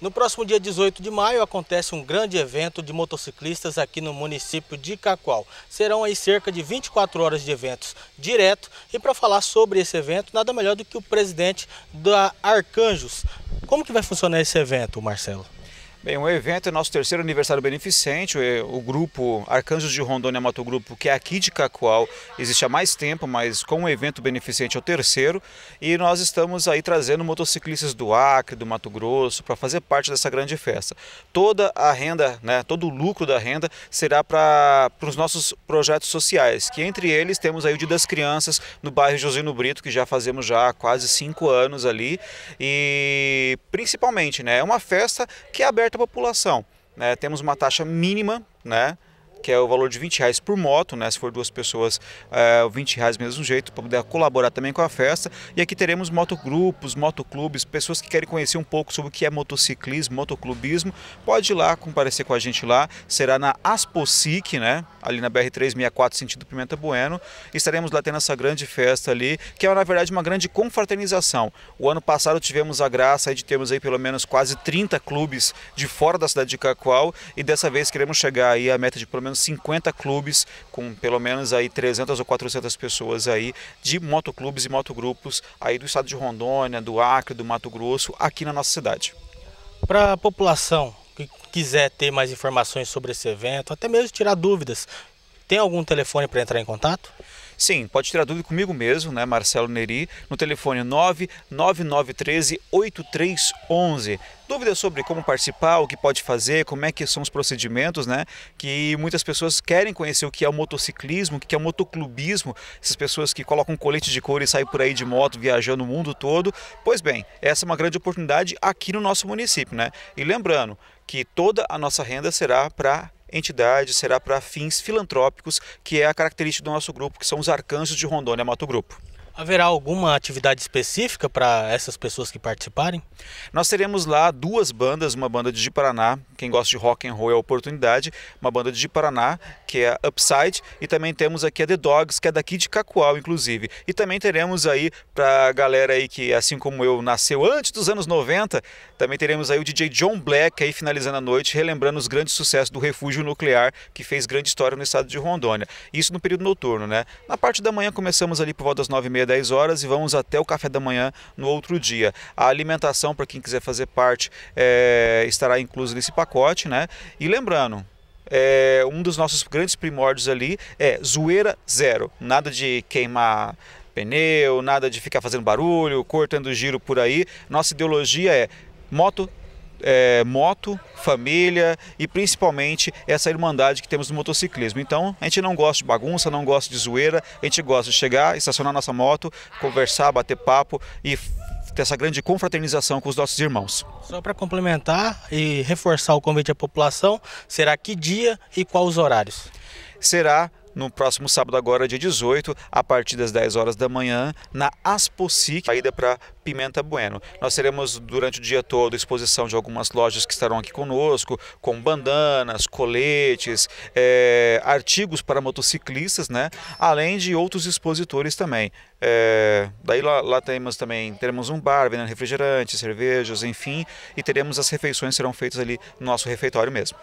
No próximo dia 18 de maio acontece um grande evento de motociclistas aqui no município de Cacoal. Serão aí cerca de 24 horas de eventos direto e para falar sobre esse evento, nada melhor do que o presidente da Arcanjos. Como que vai funcionar esse evento, Marcelo? Bem, o um evento é nosso terceiro aniversário beneficente. É o grupo Arcanjos de Rondônia Mato Grupo, que é aqui de Cacoal, existe há mais tempo, mas com o um evento beneficente é o terceiro. E nós estamos aí trazendo motociclistas do Acre, do Mato Grosso, para fazer parte dessa grande festa. Toda a renda, né, todo o lucro da renda será para os nossos projetos sociais, que entre eles temos aí o Dia das Crianças no bairro Josino Brito, que já fazemos já há quase cinco anos ali. E principalmente, né, é uma festa que é aberta certa população. Né? Temos uma taxa mínima, né? que é o valor de 20 reais por moto, né? Se for duas pessoas, é, eh, 20 reais mesmo jeito, para poder colaborar também com a festa. E aqui teremos motogrupos, motoclubes, pessoas que querem conhecer um pouco sobre o que é motociclismo, motoclubismo. Pode ir lá comparecer com a gente lá. Será na Aspocic, né? Ali na BR-364, sentido Pimenta Bueno. Estaremos lá tendo essa grande festa ali, que é na verdade uma grande confraternização. O ano passado tivemos a graça de termos aí pelo menos quase 30 clubes de fora da cidade de Cacoal e dessa vez queremos chegar aí à meta de pelo menos menos 50 clubes com pelo menos aí 300 ou 400 pessoas aí de motoclubes e motogrupos aí do estado de Rondônia, do Acre, do Mato Grosso, aqui na nossa cidade. Para a população que quiser ter mais informações sobre esse evento, até mesmo tirar dúvidas, tem algum telefone para entrar em contato? Sim, pode tirar dúvida comigo mesmo, né, Marcelo Neri, no telefone 999138311. dúvidas sobre como participar, o que pode fazer, como é que são os procedimentos, né? Que muitas pessoas querem conhecer o que é o motociclismo, o que é o motoclubismo, essas pessoas que colocam colete de couro e saem por aí de moto viajando o mundo todo. Pois bem, essa é uma grande oportunidade aqui no nosso município, né? E lembrando que toda a nossa renda será para entidade será para fins filantrópicos, que é a característica do nosso grupo, que são os arcanjos de Rondônia Mato Grupo. Haverá alguma atividade específica para essas pessoas que participarem? Nós teremos lá duas bandas, uma banda de Paraná, quem gosta de rock and roll é a oportunidade, uma banda de Paraná, que é a Upside, e também temos aqui a The Dogs, que é daqui de Cacoal, inclusive. E também teremos aí, para a galera aí que, assim como eu, nasceu antes dos anos 90, também teremos aí o DJ John Black aí finalizando a noite, relembrando os grandes sucessos do Refúgio Nuclear, que fez grande história no estado de Rondônia. Isso no período noturno, né? Na parte da manhã começamos ali por volta das 9h30 10 horas e vamos até o café da manhã no outro dia. A alimentação, para quem quiser fazer parte, é, estará inclusa nesse pacote, né? E lembrando, é, um dos nossos grandes primórdios ali é zoeira zero. Nada de queimar pneu, nada de ficar fazendo barulho, cortando giro por aí. Nossa ideologia é moto é, moto, família e principalmente essa irmandade que temos no motociclismo. Então, a gente não gosta de bagunça, não gosta de zoeira, a gente gosta de chegar, estacionar nossa moto, conversar, bater papo e ter essa grande confraternização com os nossos irmãos. Só para complementar e reforçar o convite à população, será que dia e quais os horários? Será no próximo sábado, agora dia 18, a partir das 10 horas da manhã, na Aspocic, saída para Pimenta Bueno. Nós teremos durante o dia todo exposição de algumas lojas que estarão aqui conosco, com bandanas, coletes, é, artigos para motociclistas, né? além de outros expositores também. É, daí lá, lá, temos também teremos um bar vendendo refrigerantes, cervejas, enfim, e teremos as refeições serão feitas ali no nosso refeitório mesmo.